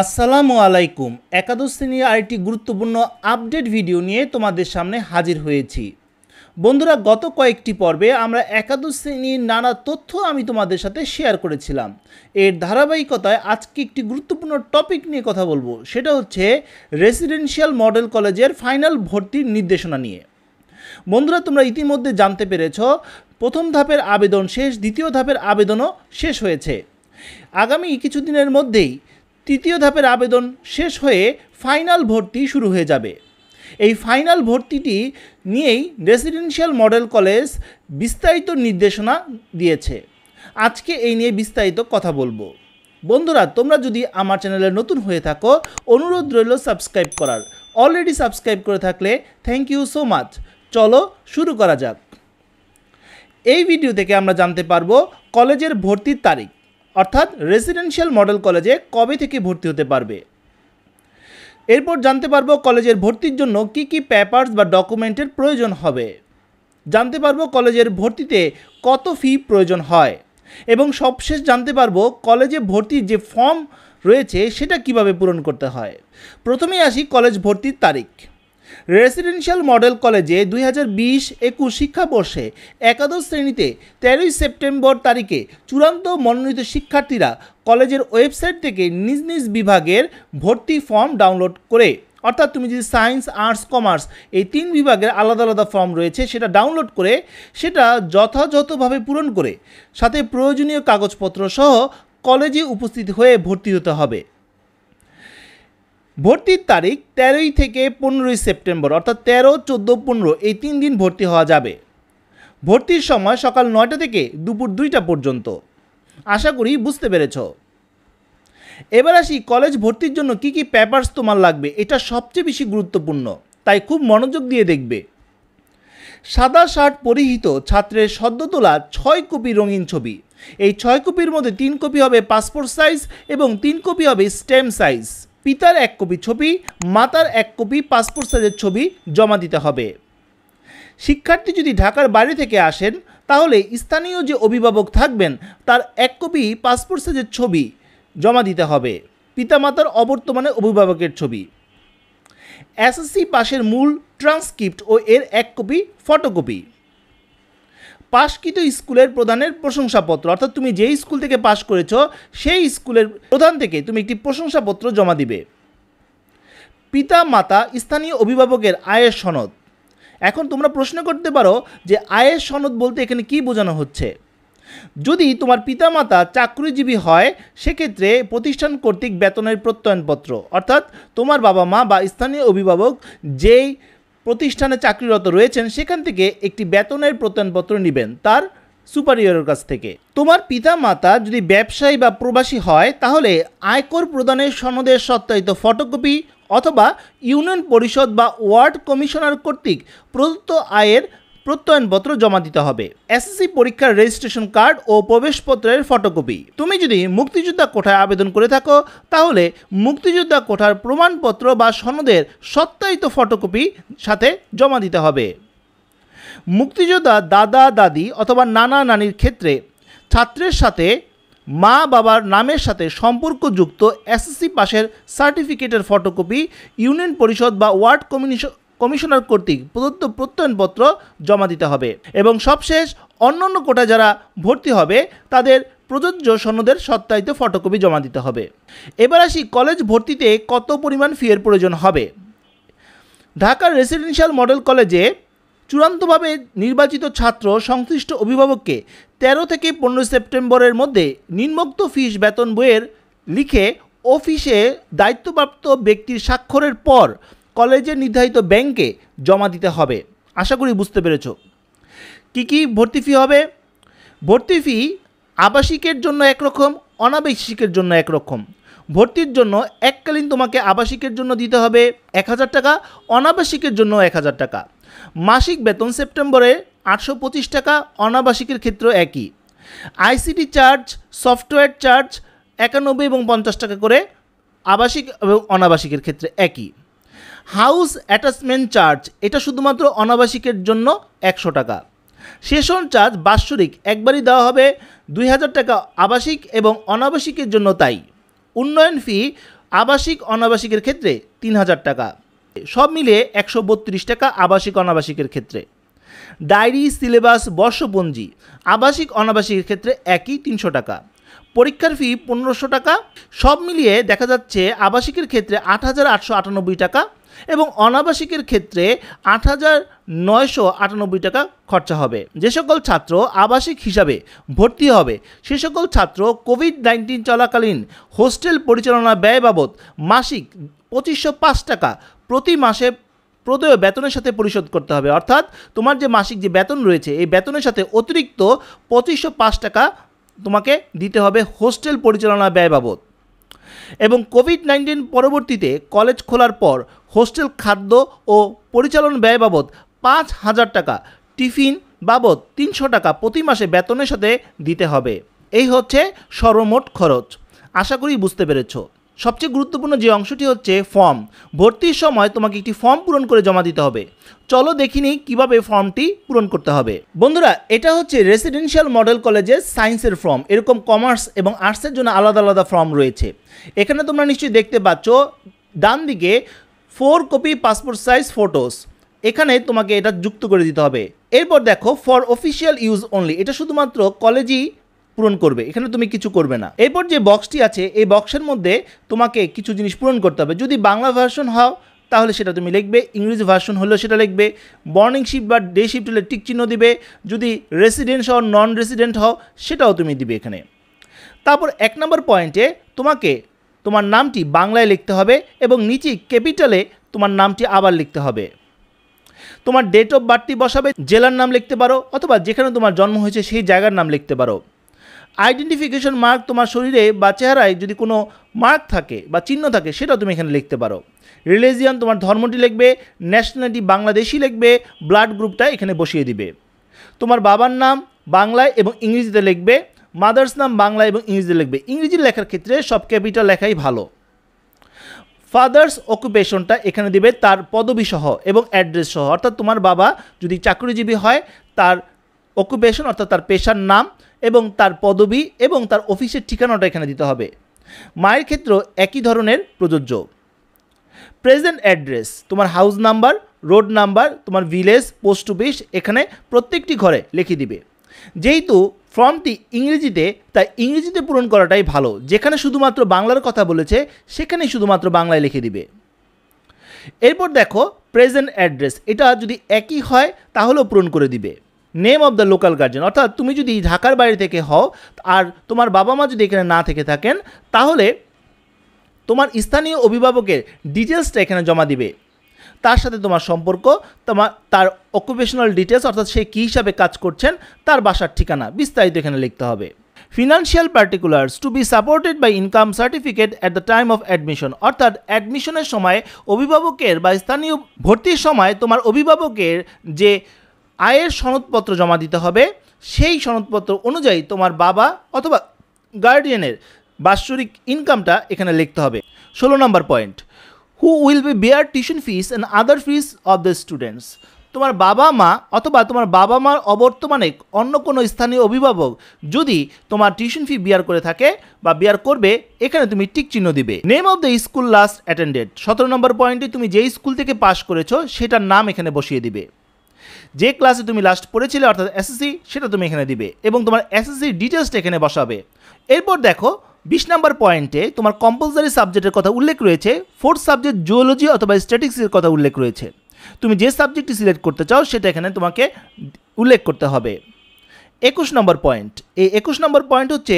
আসসালামু আলাইকুম একাদশ শ্রেণীর আরেকটি গুরুত্বপূর্ণ আপডেট ভিডিও নিয়ে তোমাদের সামনে হাজির হয়েছি বন্ধুরা গত কয়েকটি পর্বে আমরা একাদশ শ্রেণীর নানা তথ্য আমি তোমাদের সাথে শেয়ার করেছিলাম এর ধারাবাহিকতায় আজকে একটি গুরুত্বপূর্ণ টপিক নিয়ে কথা বলবো সেটা হচ্ছে রেসিডেন্সিয়াল মডেল কলেজের ফাইনাল ভর্তির নির্দেশনা নিয়ে বন্ধুরা তোমরা ইতিমধ্যে জানতে পেরেছ প্রথম ধাপের আবেদন শেষ দ্বিতীয় ধাপের আবেদনও শেষ হয়েছে আগামী কিছুদিনের মধ্যেই তৃতীয় ধাপের আবেদন শেষ হয়ে ফাইনাল ভর্তি শুরু হয়ে যাবে এই ফাইনাল ভর্তিটি নিয়েই রেসিডেন্সিয়াল মডেল কলেজ বিস্তারিত নির্দেশনা দিয়েছে আজকে এই নিয়ে বিস্তারিত কথা বলবো বন্ধুরা তোমরা যদি আমার চ্যানেলে নতুন হয়ে থাকো অনুরোধ রইল সাবস্ক্রাইব করার অলরেডি সাবস্ক্রাইব করে থাকলে থ্যাংক ইউ সো মাচ চলো শুরু করা যাক এই ভিডিও থেকে আমরা জানতে পারবো কলেজের ভর্তির তারিখ অর্থাৎ রেসিডেন্সিয়াল মডেল কলেজে কবে থেকে ভর্তি হতে পারবে এরপর জানতে পারবো কলেজের ভর্তির জন্য কি কি পেপার্স বা ডকুমেন্টের প্রয়োজন হবে জানতে পারবো কলেজের ভর্তিতে কত ফি প্রয়োজন হয় এবং সবশেষ জানতে পারবো কলেজে ভর্তির যে ফর্ম রয়েছে সেটা কিভাবে পূরণ করতে হয় প্রথমেই আসি কলেজ ভর্তির তারিখ রেসিডেন্সিয়াল মডেল কলেজে দুই হাজার বিশ একুশ শিক্ষাবর্ষে একাদশ শ্রেণীতে তেরোই সেপ্টেম্বর তারিখে চূড়ান্ত মনোনীত শিক্ষার্থীরা কলেজের ওয়েবসাইট থেকে নিজ নিজ বিভাগের ভর্তি ফর্ম ডাউনলোড করে অর্থাৎ তুমি যদি সায়েন্স আর্টস কমার্স এই তিন বিভাগের আলাদা আলাদা ফর্ম রয়েছে সেটা ডাউনলোড করে সেটা যথাযথভাবে পূরণ করে সাথে প্রয়োজনীয় কাগজপত্র সহ কলেজে উপস্থিত হয়ে ভর্তি হতে হবে ভর্তির তারিখ তেরোই থেকে পনেরোই সেপ্টেম্বর অর্থাৎ তেরো চোদ্দো পনেরো এই তিন দিন ভর্তি হওয়া যাবে ভর্তির সময় সকাল নয়টা থেকে দুপুর দুইটা পর্যন্ত আশা করি বুঝতে পেরেছ এবার আসি কলেজ ভর্তির জন্য কি কি পেপারস তোমার লাগবে এটা সবচেয়ে বেশি গুরুত্বপূর্ণ তাই খুব মনোযোগ দিয়ে দেখবে সাদা শার্ট পরিহিত ছাত্রের সদ্য তোলা ছয় কপি রঙিন ছবি এই ছয় কপির মধ্যে তিন কপি হবে পাসপোর্ট সাইজ এবং তিন কপি হবে স্টেম সাইজ পিতার এক কপি ছবি মাতার এক কপি পাসপোর্ট সাইজের ছবি জমা দিতে হবে শিক্ষার্থী যদি ঢাকার বাইরে থেকে আসেন তাহলে স্থানীয় যে অভিভাবক থাকবেন তার এক কপি পাসপোর্ট সাইজের ছবি জমা দিতে হবে পিতামাতার অবর্তমানে অভিভাবকের ছবি এসএসসি পাশের মূল ট্রান্সক্রিপ্ট ও এর এক কপি ফটোকপি পাশকৃত স্কুলের প্রধানের প্রশংসাপত্র অর্থাৎ তুমি যে স্কুল থেকে পাশ করেছো সেই স্কুলের প্রধান থেকে তুমি একটি প্রশংসাপত্র জমা দিবে পিতা মাতা স্থানীয় অভিভাবকের আয়ের সনদ এখন তোমরা প্রশ্ন করতে পারো যে আয়ের সনদ বলতে এখানে কি বোঝানো হচ্ছে যদি তোমার পিতামাতা চাকরিজীবী হয় সেক্ষেত্রে প্রতিষ্ঠান কর্তৃক বেতনের প্রত্যয়নপত্র অর্থাৎ তোমার বাবা মা বা স্থানীয় অভিভাবক যেই প্রতিষ্ঠানে চাকরিরত রয়েছেন সেখান থেকে একটি বেতনের প্রত্যয়নপত্র নেবেন তার সুপারিয়রের কাছ থেকে তোমার পিতা মাতা যদি ব্যবসায়ী বা প্রবাসী হয় তাহলে আয়কর প্রদানের সনদের সত্যায়িত ফটোকপি অথবা ইউনিয়ন পরিষদ বা ওয়ার্ড কমিশনার কর্তৃক প্রদত্ত আয়ের প্রত্যয়নপত্র জমা দিতে হবে এসএসসি পরীক্ষার রেজিস্ট্রেশন কার্ড ও প্রবেশপত্রের ফটোকপি তুমি যদি মুক্তিযোদ্ধা কোঠায় আবেদন করে থাকো তাহলে মুক্তিযোদ্ধা কোঠার প্রমাণপত্র বা সনদের সত্যায়িত ফটোকপি সাথে জমা দিতে হবে মুক্তিযোদ্ধা দাদা দাদি অথবা নানা নানির ক্ষেত্রে ছাত্রের সাথে মা বাবার নামের সাথে সম্পর্কযুক্ত এসএসসি পাশের সার্টিফিকেটের ফটোকপি ইউনিয়ন পরিষদ বা ওয়ার্ড কমিউনিশন কমিশনার কর্তৃক প্রদত্ত প্রত্যয়নপত্র জমা দিতে হবে এবং সবশেষ অন্যান্য কোটা যারা ভর্তি হবে তাদের প্রযোজ্য সনদের সত্তায়িত ফটোকপি জমা দিতে হবে এবার আসি কলেজ ভর্তিতে কত পরিমাণ ফিয়ের প্রয়োজন হবে ঢাকার রেসিডেন্সিয়াল মডেল কলেজে চূড়ান্তভাবে নির্বাচিত ছাত্র সংশ্লিষ্ট অভিভাবককে ১৩ থেকে পনেরো সেপ্টেম্বরের মধ্যে নিম্নোক্ত ফিস বেতন বইয়ের লিখে অফিসে দায়িত্বপ্রাপ্ত ব্যক্তির স্বাক্ষরের পর কলেজের নির্ধারিত ব্যাংকে জমা দিতে হবে আশা করি বুঝতে পেরেছ কী কী ভর্তি ফি হবে ভর্তি ফি আবাসিকের জন্য একরকম অনাবাসিকের জন্য একরকম ভর্তির জন্য এককালীন তোমাকে আবাসিকের জন্য দিতে হবে এক হাজার টাকা অনাবাসিকের জন্য এক হাজার টাকা মাসিক বেতন সেপ্টেম্বরে আটশো পঁচিশ টাকা অনাবাসিকের ক্ষেত্র একই আইসিটি চার্জ সফটওয়্যার চার্জ একানব্বই এবং পঞ্চাশ টাকা করে আবাসিক এবং অনাবাসিকের ক্ষেত্রে একই হাউস অ্যাটাচমেন্ট চার্জ এটা শুধুমাত্র অনাবাসিকের জন্য একশো টাকা সেশন চার্জ বাৎসরিক একবারই দেওয়া হবে দুই হাজার টাকা আবাসিক এবং অনাবাসিকের জন্য তাই উন্নয়ন ফি আবাসিক অনাবাসিকের ক্ষেত্রে তিন হাজার টাকা সব মিলিয়ে একশো বত্রিশ টাকা আবাসিক অনাবাসিকের ক্ষেত্রে ডায়েরি সিলেবাস বর্ষপঞ্জি আবাসিক অনাবাসিকের ক্ষেত্রে একই তিনশো টাকা পরীক্ষার ফি পনেরোশো টাকা সব মিলিয়ে দেখা যাচ্ছে আবাসিকের ক্ষেত্রে আট হাজার আটশো আটানব্বই টাকা এবং অনাবাসিকের ক্ষেত্রে আট হাজার নয়শো আটানব্বই টাকা খরচা হবে যে সকল ছাত্র আবাসিক হিসাবে ভর্তি হবে সে সকল ছাত্র কোভিড নাইন্টিন চলাকালীন হোস্টেল পরিচালনা ব্যয় বাবদ মাসিক পঁচিশশো পাঁচ টাকা প্রতি মাসে প্রদেয় বেতনের সাথে পরিশোধ করতে হবে অর্থাৎ তোমার যে মাসিক যে বেতন রয়েছে এই বেতনের সাথে অতিরিক্ত পঁচিশশো পাঁচ টাকা তোমাকে দিতে হবে হোস্টেল পরিচালনা ব্যয় বাবদ এবং কোভিড নাইন্টিন পরবর্তীতে কলেজ খোলার পর হোস্টেল খাদ্য ও পরিচালন ব্যয় বাবদ পাঁচ হাজার টাকা টিফিন বাবদ তিনশো টাকা প্রতি মাসে বেতনের সাথে দিতে হবে এই হচ্ছে সর্বমোট খরচ আশা করি বুঝতে পেরেছো সবচেয়ে গুরুত্বপূর্ণ যে অংশটি হচ্ছে ফর্ম ভর্তির সময় তোমাকে একটি ফর্ম পূরণ করে জমা দিতে হবে চলো দেখিনি কিভাবে ফর্মটি পূরণ করতে হবে বন্ধুরা এটা হচ্ছে রেসিডেন্সিয়াল মডেল কলেজের সায়েন্সের ফর্ম এরকম কমার্স এবং আর্টসের জন্য আলাদা আলাদা ফর্ম রয়েছে এখানে তোমরা নিশ্চয়ই দেখতে পাচ্ছ ডান দিকে four copy passport size photos এখানে তোমাকে এটা যুক্ত করে দিতে হবে এরপর দেখো ফর অফিসিয়াল ইউজ অনলি এটা শুধুমাত্র কলেজই পূরণ করবে এখানে তুমি কিছু করবে না এরপর যে বক্সটি আছে এই বক্সের মধ্যে তোমাকে কিছু জিনিস পূরণ করতে হবে যদি বাংলা ভার্সন হও তাহলে সেটা তুমি লিখবে ইংরেজি ভার্সন হলেও সেটা লিখবে বর্নিং শিফট বা ডে শিফট হলে টিক চিহ্ন দিবে যদি রেসিডেন্ট হও নন রেসিডেন্ট হও সেটাও তুমি দিবে এখানে তারপর এক নম্বর পয়েন্টে তোমাকে তোমার নামটি বাংলায় লিখতে হবে এবং নিচে ক্যাপিটালে তোমার নামটি আবার লিখতে হবে তোমার ডেট অফ বার্থটি বসাবে জেলার নাম লিখতে পারো অথবা যেখানে তোমার জন্ম হয়েছে সেই জায়গার নাম লিখতে পারো আইডেন্টিফিকেশন মার্ক তোমার শরীরে বা চেহারায় যদি কোনো মার্ক থাকে বা চিহ্ন থাকে সেটা তুমি এখানে লিখতে পারো রিলিজিয়ান তোমার ধর্মটি লিখবে ন্যাশনালিটি বাংলাদেশি লিখবে ব্লাড গ্রুপটা এখানে বসিয়ে দিবে তোমার বাবার নাম বাংলায় এবং ইংরেজিতে লিখবে মাদার্স নাম বাংলা এবং ইংরেজিতে লিখবে ইংরেজি লেখার ক্ষেত্রে সব ক্যাপিটাল লেখাই ভালো ফাদার্স অকুপেশনটা এখানে দিবে তার পদবি সহ এবং অ্যাড্রেস সহ অর্থাৎ তোমার বাবা যদি চাকরিজীবী হয় তার অকুপেশন অর্থাৎ তার পেশার নাম এবং তার পদবি এবং তার অফিসের ঠিকানাটা এখানে দিতে হবে মায়ের ক্ষেত্রেও একই ধরনের প্রযোজ্য প্রেজেন্ট অ্যাড্রেস তোমার হাউস নাম্বার রোড নাম্বার তোমার ভিলেজ পোস্ট অফিস এখানে প্রত্যেকটি ঘরে লিখে দিবে যেহেতু ফর্মটি ইংরেজিতে তাই ইংরেজিতে পূরণ করাটাই ভালো যেখানে শুধুমাত্র বাংলার কথা বলেছে সেখানেই শুধুমাত্র বাংলায় লিখে দিবে এরপর দেখো প্রেজেন্ট অ্যাড্রেস এটা যদি একই হয় তাহলেও পূরণ করে দিবে name of the local guardian অর্থাৎ তুমি যদি ঢাকার বাইরে থেকে হও আর তোমার বাবা মা যদি এখানে না থেকে থাকেন তাহলে তোমার স্থানীয় অভিভাবকের ডিটেলসটা এখানে জমা দিবে তার সাথে তোমার সম্পর্ক তোমার তার অকুপেশনাল ডিটেলস অর্থাৎ সে কী হিসাবে কাজ করছেন তার বাসার ঠিকানা বিস্তারিত এখানে লিখতে হবে financial particulars to be supported by income certificate at the time of admission অর্থাৎ অ্যাডমিশনের সময় অভিভাবকের বা স্থানীয় ভর্তির সময় তোমার অভিভাবকের যে আয়ের সনদপত্র জমা দিতে হবে সেই সনদপত্র অনুযায়ী তোমার বাবা অথবা গার্ডিয়ানের বাৎসরিক ইনকামটা এখানে লিখতে হবে ষোলো নম্বর point who will be bear tuition fees and other fees of the students তোমার বাবা মা অথবা তোমার বাবা মার অবর্তমানে অন্য কোনো স্থানীয় অভিভাবক যদি তোমার টিউশন ফি বিয়ার করে থাকে বা বিয়ার করবে এখানে তুমি টিক চিহ্ন দিবে name of the school last attended সতেরো নম্বর পয়েন্টে তুমি যে স্কুল থেকে পাশ করেছো সেটার নাম এখানে বসিয়ে দিবে যে ক্লাসে তুমি লাস্ট পড়েছিলে অর্থাৎ এসএসসি সেটা তুমি এখানে দিবে এবং তোমার এসএসসি ডিটেলসটা এখানে বসাবে এরপর দেখো বিশ নম্বর পয়েন্টে তোমার কম্পালসারি সাবজেক্টের কথা উল্লেখ রয়েছে ফোর্থ সাবজেক্ট জিওলজি অথবা স্ট্যাটিক্সের কথা উল্লেখ রয়েছে তুমি যে সাবজেক্টটি সিলেক্ট করতে চাও সেটা এখানে তোমাকে উল্লেখ করতে হবে একুশ নম্বর পয়েন্ট এই একুশ নম্বর পয়েন্ট হচ্ছে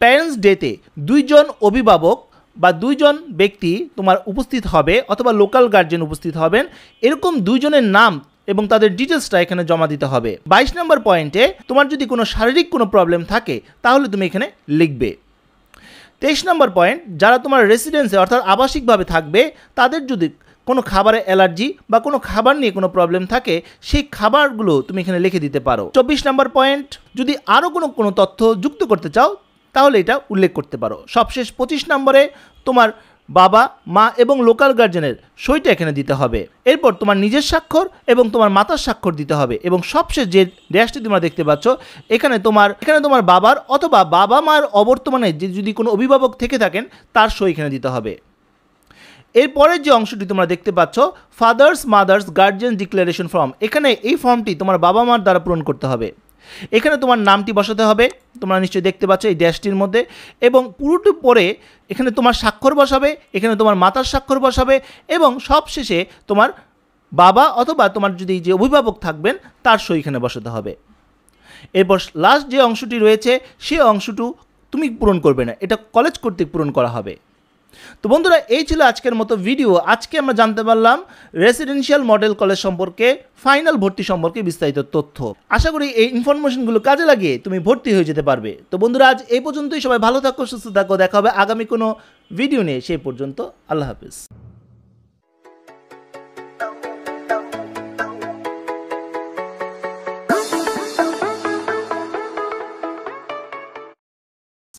প্যারেন্টস ডেতে দুইজন অভিভাবক বা দুইজন ব্যক্তি তোমার উপস্থিত হবে অথবা লোকাল গার্জেন উপস্থিত হবেন এরকম দুইজনের নাম এবং তাদের ডিটেলসটা এখানে জমা দিতে হবে বাইশ নম্বর পয়েন্টে তোমার যদি কোনো শারীরিক কোনো প্রবলেম থাকে তাহলে তুমি এখানে লিখবে তেইশ নম্বর পয়েন্ট যারা তোমার রেসিডেন্সে অর্থাৎ আবাসিকভাবে থাকবে তাদের যদি কোনো খাবারে অ্যালার্জি বা কোনো খাবার নিয়ে কোনো প্রবলেম থাকে সেই খাবারগুলো তুমি এখানে লিখে দিতে পারো চব্বিশ নম্বর পয়েন্ট যদি আরও কোনো কোনো তথ্য যুক্ত করতে চাও তাহলে এটা উল্লেখ করতে পারো সবশেষ পঁচিশ নম্বরে তোমার বাবা মা এবং লোকাল গার্জেনের সইটা এখানে দিতে হবে এরপর তোমার নিজের স্বাক্ষর এবং তোমার মাতার স্বাক্ষর দিতে হবে এবং সবশেষ যে ড্যাশটি তোমরা দেখতে পাচ্ছ এখানে তোমার এখানে তোমার বাবার অথবা বাবা মার অবর্তমানে যে যদি কোনো অভিভাবক থেকে থাকেন তার সই এখানে দিতে হবে এরপরের যে অংশটি তোমরা দেখতে পাচ্ছ father's mother's guardian declaration form এখানে এই ফর্মটি তোমার বাবা মার দ্বারা পূরণ করতে হবে এখানে তোমার নামটি বসাতে হবে তোমরা নিশ্চয়ই দেখতে পাচ্ছ এই ড্যাশটির মধ্যে এবং পুরোটি পরে এখানে তোমার স্বাক্ষর বসাবে এখানে তোমার মাতার স্বাক্ষর বসাবে এবং সবশেষে তোমার বাবা অথবা তোমার যদি যে অভিভাবক থাকবেন তার সই এখানে বসাতে হবে এরপর লাস্ট যে অংশটি রয়েছে সে অংশটু তুমি পূরণ করবে না এটা কলেজ কর্তৃক পূরণ করা হবে তো বন্ধুরা এই ছিল আজকের মতো ভিডিও আজকে আমরা জানতে পারলাম রেসিডেন্সিয়াল মডেল কলেজ সম্পর্কে ফাইনাল ভর্তি সম্পর্কে বিস্তারিত তথ্য আশা করি এই ইনফরমেশনগুলো কাজে লাগিয়ে তুমি ভর্তি হয়ে যেতে পারবে তো বন্ধুরা আজ এই পর্যন্তই সবাই ভালো থাকো সুস্থ থাকো দেখা হবে আগামী কোনো ভিডিও নিয়ে সেই পর্যন্ত আল্লাহ হাফিজ